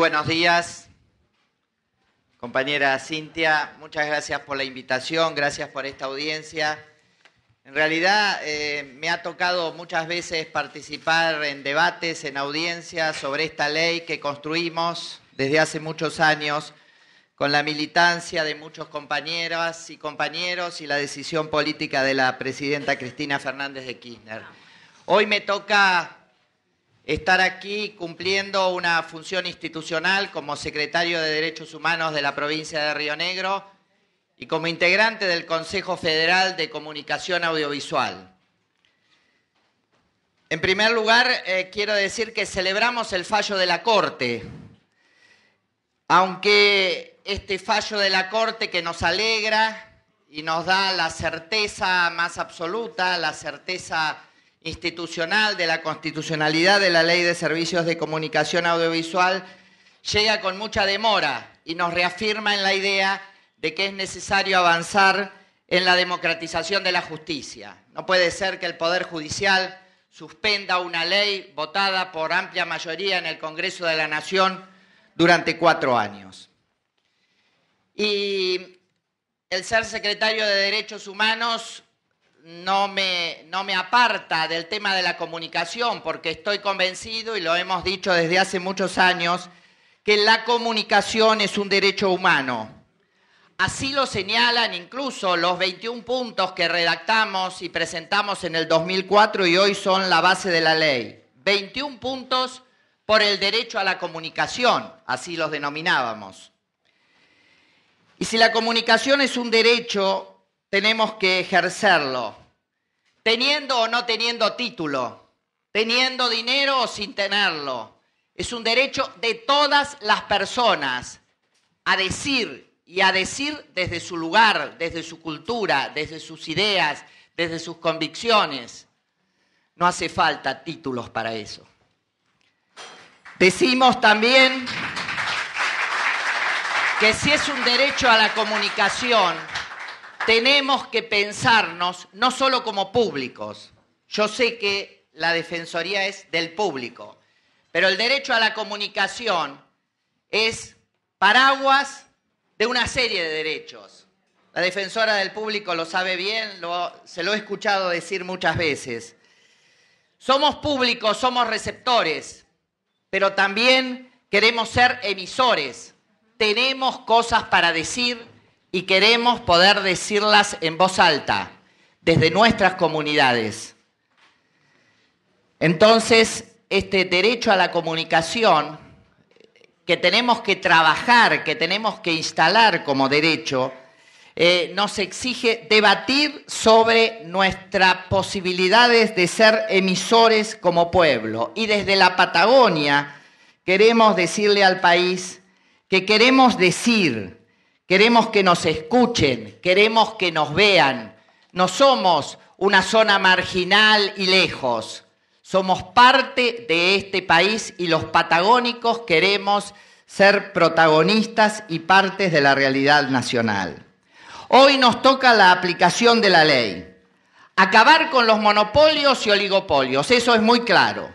buenos días, compañera Cintia. Muchas gracias por la invitación, gracias por esta audiencia. En realidad eh, me ha tocado muchas veces participar en debates, en audiencias sobre esta ley que construimos desde hace muchos años con la militancia de muchos compañeras y compañeros y la decisión política de la presidenta Cristina Fernández de Kirchner. Hoy me toca estar aquí cumpliendo una función institucional como secretario de Derechos Humanos de la provincia de Río Negro y como integrante del Consejo Federal de Comunicación Audiovisual. En primer lugar, eh, quiero decir que celebramos el fallo de la Corte, aunque este fallo de la Corte que nos alegra y nos da la certeza más absoluta, la certeza institucional de la constitucionalidad de la Ley de Servicios de Comunicación Audiovisual llega con mucha demora y nos reafirma en la idea de que es necesario avanzar en la democratización de la justicia. No puede ser que el Poder Judicial suspenda una ley votada por amplia mayoría en el Congreso de la Nación durante cuatro años. Y el ser secretario de Derechos Humanos no me, no me aparta del tema de la comunicación, porque estoy convencido, y lo hemos dicho desde hace muchos años, que la comunicación es un derecho humano. Así lo señalan incluso los 21 puntos que redactamos y presentamos en el 2004 y hoy son la base de la ley. 21 puntos por el derecho a la comunicación, así los denominábamos. Y si la comunicación es un derecho tenemos que ejercerlo, teniendo o no teniendo título, teniendo dinero o sin tenerlo. Es un derecho de todas las personas a decir y a decir desde su lugar, desde su cultura, desde sus ideas, desde sus convicciones. No hace falta títulos para eso. Decimos también que si es un derecho a la comunicación, tenemos que pensarnos no solo como públicos, yo sé que la defensoría es del público, pero el derecho a la comunicación es paraguas de una serie de derechos. La defensora del público lo sabe bien, se lo he escuchado decir muchas veces. Somos públicos, somos receptores, pero también queremos ser emisores. Tenemos cosas para decir, y queremos poder decirlas en voz alta, desde nuestras comunidades. Entonces, este derecho a la comunicación que tenemos que trabajar, que tenemos que instalar como derecho, eh, nos exige debatir sobre nuestras posibilidades de ser emisores como pueblo. Y desde la Patagonia queremos decirle al país que queremos decir, queremos que nos escuchen, queremos que nos vean. No somos una zona marginal y lejos. Somos parte de este país y los patagónicos queremos ser protagonistas y partes de la realidad nacional. Hoy nos toca la aplicación de la ley. Acabar con los monopolios y oligopolios, eso es muy claro.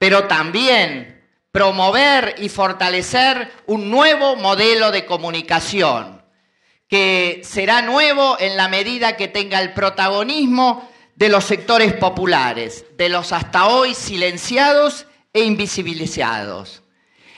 Pero también promover y fortalecer un nuevo modelo de comunicación, que será nuevo en la medida que tenga el protagonismo de los sectores populares, de los hasta hoy silenciados e invisibilizados.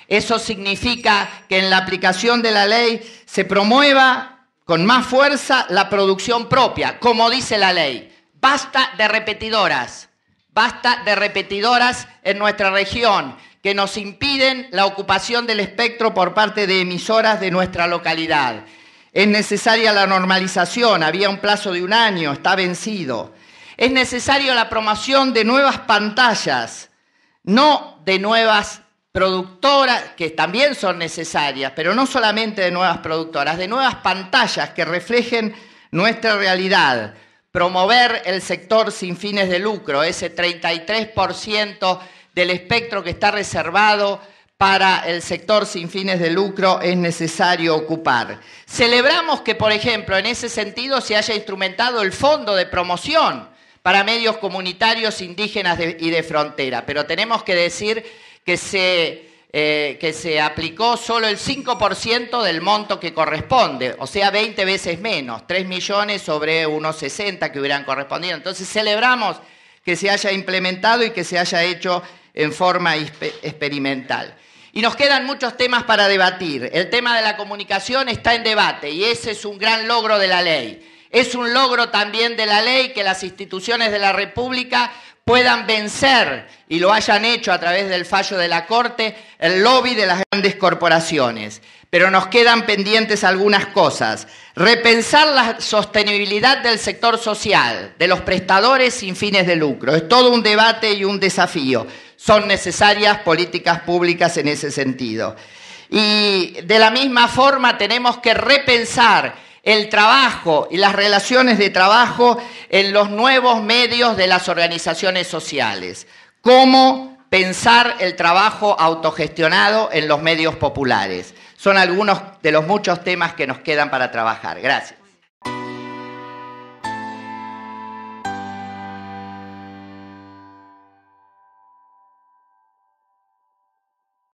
Eso significa que en la aplicación de la ley se promueva con más fuerza la producción propia, como dice la ley. Basta de repetidoras, basta de repetidoras en nuestra región que nos impiden la ocupación del espectro por parte de emisoras de nuestra localidad. Es necesaria la normalización, había un plazo de un año, está vencido. Es necesaria la promoción de nuevas pantallas, no de nuevas productoras, que también son necesarias, pero no solamente de nuevas productoras, de nuevas pantallas que reflejen nuestra realidad. Promover el sector sin fines de lucro, ese 33% del espectro que está reservado para el sector sin fines de lucro es necesario ocupar. Celebramos que, por ejemplo, en ese sentido se haya instrumentado el fondo de promoción para medios comunitarios indígenas y de frontera, pero tenemos que decir que se, eh, que se aplicó solo el 5% del monto que corresponde, o sea, 20 veces menos, 3 millones sobre unos 60 que hubieran correspondido. Entonces celebramos que se haya implementado y que se haya hecho en forma experimental. Y nos quedan muchos temas para debatir. El tema de la comunicación está en debate y ese es un gran logro de la ley. Es un logro también de la ley que las instituciones de la República puedan vencer, y lo hayan hecho a través del fallo de la Corte, el lobby de las grandes corporaciones. Pero nos quedan pendientes algunas cosas. Repensar la sostenibilidad del sector social, de los prestadores sin fines de lucro. Es todo un debate y un desafío. Son necesarias políticas públicas en ese sentido. Y de la misma forma tenemos que repensar el trabajo y las relaciones de trabajo en los nuevos medios de las organizaciones sociales. ¿Cómo pensar el trabajo autogestionado en los medios populares? Son algunos de los muchos temas que nos quedan para trabajar. Gracias.